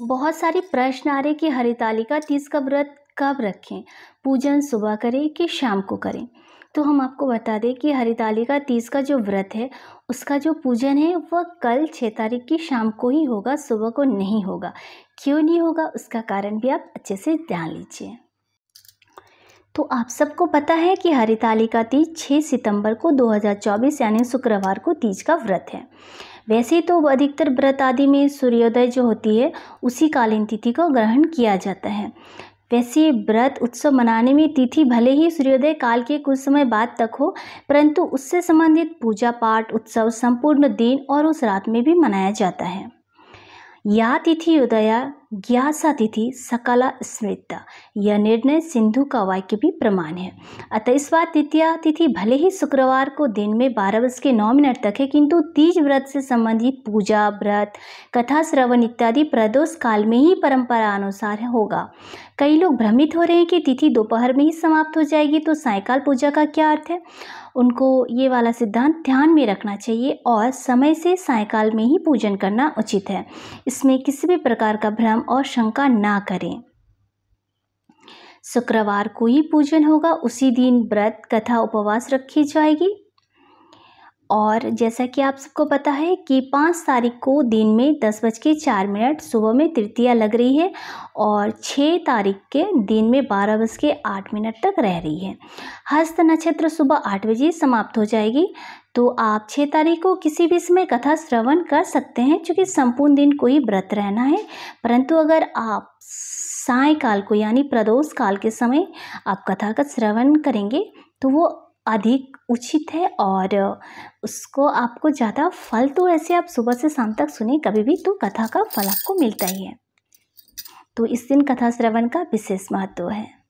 बहुत सारे प्रश्न आ रहे कि हरितालिका तीज का व्रत कब रखें पूजन सुबह करें कि शाम को करें तो हम आपको बता दें कि हरितालिका तीज का जो व्रत है उसका जो पूजन है वह कल छः तारीख की शाम को ही होगा सुबह को नहीं होगा क्यों नहीं होगा उसका कारण भी आप अच्छे से ध्यान लीजिए तो आप सबको पता है कि हरितालिका तीज 6 सितंबर को 2024 यानी शुक्रवार को तीज का व्रत है वैसे तो अधिकतर व्रत आदि में सूर्योदय जो होती है उसी कालीन तिथि को ग्रहण किया जाता है वैसे व्रत उत्सव मनाने में तिथि भले ही सूर्योदय काल के कुछ समय बाद तक हो परंतु उससे संबंधित पूजा पाठ उत्सव संपूर्ण दिन और उस रात में भी मनाया जाता है या तिथि उदया ज्ञास तिथि सकला स्मृत यह निर्णय सिंधु का वाक्य भी प्रमाण है अतः इस बार तृतीय तिथि भले ही शुक्रवार को दिन में बारह बज के नौ मिनट तक है किंतु तीज व्रत से संबंधित पूजा व्रत कथा श्रवण इत्यादि प्रदोष काल में ही परंपरा अनुसार होगा कई लोग भ्रमित हो रहे हैं कि तिथि दोपहर में ही समाप्त हो जाएगी तो सायकाल पूजा का क्या अर्थ है उनको ये वाला सिद्धांत ध्यान में रखना चाहिए और समय से सायकाल में ही पूजन करना उचित है इसमें किसी भी प्रकार का भ्रम और शंका ना करें शुक्रवार को ही पूजन होगा उसी दिन व्रत कथा उपवास रखी जाएगी और जैसा कि आप सबको पता है कि पाँच तारीख को दिन में दस बज के चार मिनट सुबह में तृतीया लग रही है और छः तारीख के दिन में बारह बज के आठ मिनट तक रह रही है हस्त नक्षत्र सुबह आठ बजे समाप्त हो जाएगी तो आप छः तारीख को किसी भी समय कथा श्रवण कर सकते हैं क्योंकि संपूर्ण दिन कोई व्रत रहना है परंतु अगर आप सायकाल को यानी प्रदोष काल के समय आप कथा का श्रवण करेंगे तो वो अधिक उचित है और उसको आपको ज़्यादा फल तो ऐसे आप सुबह से शाम तक सुने कभी भी तो कथा का फल आपको मिलता ही है तो इस दिन कथा श्रवण का विशेष महत्व है